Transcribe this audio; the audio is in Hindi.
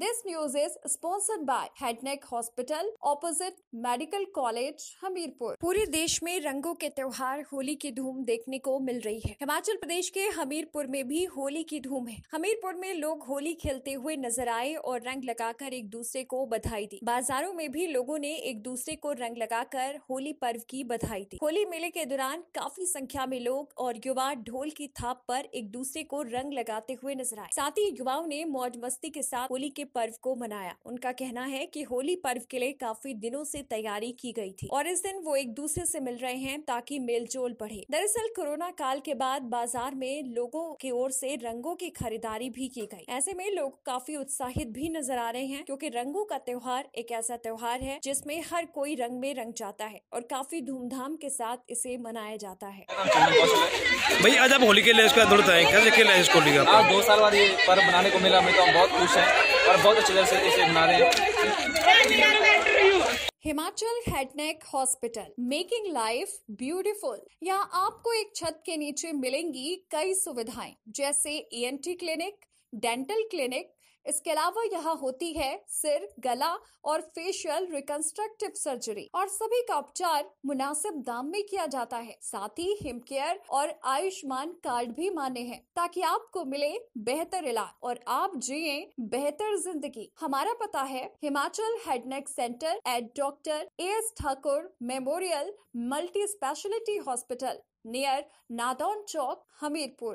this news is sponsored by head neck hospital opposite medical college Hamirpur पूरे देश में रंगों के त्योहार होली की धूम देखने को मिल रही है हिमाचल प्रदेश के हमीरपुर में भी होली की धूम है हमीरपुर में लोग होली खेलते हुए नजर आए और रंग लगाकर एक दूसरे को बधाई दी बाजारों में भी लोगों ने एक दूसरे को रंग लगाकर होली पर्व की बधाई दी होली मेले के दौरान काफी संख्या में लोग और युवा ढोल की थाप पर एक दूसरे को रंग लगाते हुए नजर आए साथ ही युवाओं ने मौज मस्ती के साथ होली के के पर्व को मनाया उनका कहना है कि होली पर्व के लिए काफी दिनों से तैयारी की गई थी और इस दिन वो एक दूसरे से मिल रहे हैं ताकि मेलजोल बढ़े दरअसल कोरोना काल के बाद बाजार में लोगों की ओर से रंगों की खरीदारी भी की गई ऐसे में लोग काफी उत्साहित भी नजर आ रहे हैं क्योंकि रंगों का त्योहार एक ऐसा त्योहार है जिसमें हर कोई रंग में रंग जाता है और काफी धूमधाम के साथ इसे मनाया जाता है भाई आज आप होली के लिए इसका है कैसे खेला है इसको दो साल बाद ये पर्व मनाने को मिला मैं तो बहुत खुश है और बहुत अच्छे तरह से इसे बना रहे हैं Himachal head neck hospital making life beautiful यहाँ आपको एक छत के नीचे मिलेंगी कई सुविधाएं जैसे ईएनटी क्लिनिक डेंटल क्लिनिक इसके अलावा यहाँ होती है सिर गला और फेशियल रिकंस्ट्रक्टिव सर्जरी और सभी का उपचार मुनासिब दाम में किया जाता है साथ ही हिम केयर और आयुष्मान कार्ड भी माने हैं ताकि आपको मिले बेहतर इलाज और आप जिए बेहतर जिंदगी हमारा पता है Himachal head neck centre at doctor A S Thakur memorial multi speciality hospital near Nadaun चौक हमीरपुर